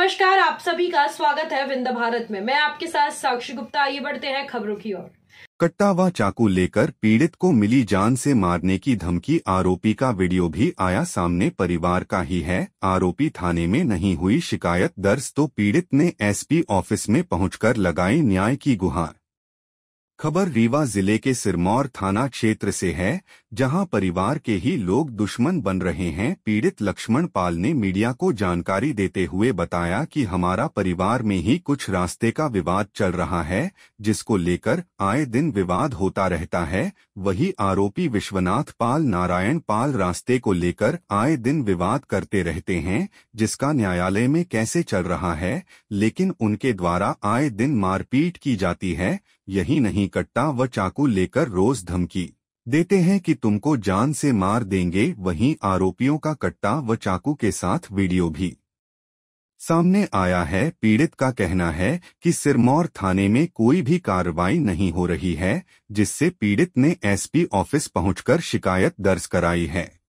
नमस्कार आप सभी का स्वागत है विंद भारत में मैं आपके साथ साक्षी गुप्ता आइए बढ़ते हैं खबरों की ओर कट्टा व चाकू लेकर पीड़ित को मिली जान से मारने की धमकी आरोपी का वीडियो भी आया सामने परिवार का ही है आरोपी थाने में नहीं हुई शिकायत दर्ज तो पीड़ित ने एसपी ऑफिस में पहुंचकर लगाई न्याय की गुहार खबर रीवा जिले के सिरमौर थाना क्षेत्र से है जहां परिवार के ही लोग दुश्मन बन रहे हैं पीड़ित लक्ष्मण पाल ने मीडिया को जानकारी देते हुए बताया कि हमारा परिवार में ही कुछ रास्ते का विवाद चल रहा है जिसको लेकर आए दिन विवाद होता रहता है वही आरोपी विश्वनाथ पाल नारायण पाल रास्ते को लेकर आए दिन विवाद करते रहते हैं जिसका न्यायालय में कैसे चल रहा है लेकिन उनके द्वारा आए दिन मारपीट की जाती है यही नहीं कट्टा व चाकू लेकर रोज धमकी देते हैं कि तुमको जान से मार देंगे वहीं आरोपियों का कट्टा व चाकू के साथ वीडियो भी सामने आया है पीड़ित का कहना है कि सिरमौर थाने में कोई भी कार्रवाई नहीं हो रही है जिससे पीड़ित ने एसपी ऑफिस पहुंचकर शिकायत दर्ज कराई है